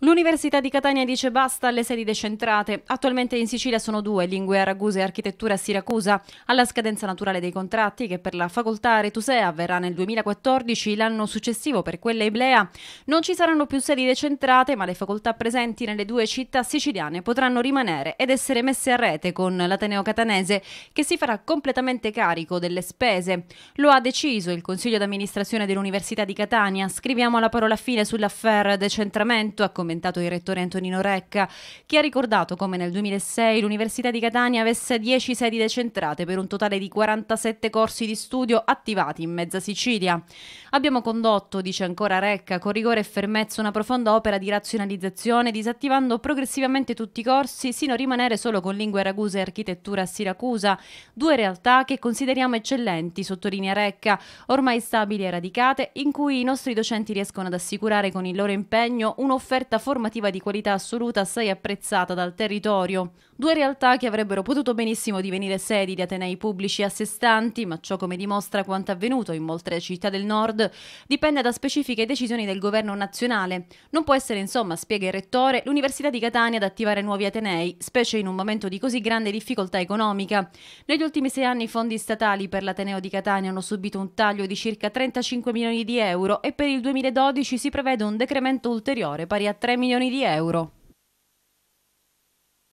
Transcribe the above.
L'Università di Catania dice basta alle sedi decentrate. Attualmente in Sicilia sono due, lingue a Ragusa e architettura a Siracusa. Alla scadenza naturale dei contratti, che per la facoltà Retusea avverrà nel 2014, l'anno successivo per quella Iblea, non ci saranno più sedi decentrate, ma le facoltà presenti nelle due città siciliane potranno rimanere ed essere messe a rete con l'Ateneo Catanese, che si farà completamente carico delle spese. Lo ha deciso il Consiglio d'amministrazione dell'Università di Catania. Scriviamo la parola fine sull'affair decentramento a commissione commentato il rettore Antonino Recca, che ha ricordato come nel 2006 l'Università di Catania avesse 10 sedi decentrate per un totale di 47 corsi di studio attivati in mezza Sicilia. Abbiamo condotto, dice ancora Recca, con rigore e fermezza una profonda opera di razionalizzazione, disattivando progressivamente tutti i corsi, sino a rimanere solo con lingue raguse e architettura a Siracusa, due realtà che consideriamo eccellenti, sottolinea Recca, ormai stabili e radicate, in cui i nostri docenti riescono ad assicurare con il loro impegno un'offerta offerta formativa di qualità assoluta assai apprezzata dal territorio. Due realtà che avrebbero potuto benissimo divenire sedi di atenei pubblici a sé stanti, ma ciò come dimostra quanto avvenuto in molte città del nord, dipende da specifiche decisioni del governo nazionale. Non può essere insomma, spiega il rettore, l'Università di Catania ad attivare nuovi atenei, specie in un momento di così grande difficoltà economica. Negli ultimi sei anni i fondi statali per l'Ateneo di Catania hanno subito un taglio di circa 35 milioni di euro e per il 2012 si prevede un decremento ulteriore pari a 30 3 milioni di euro.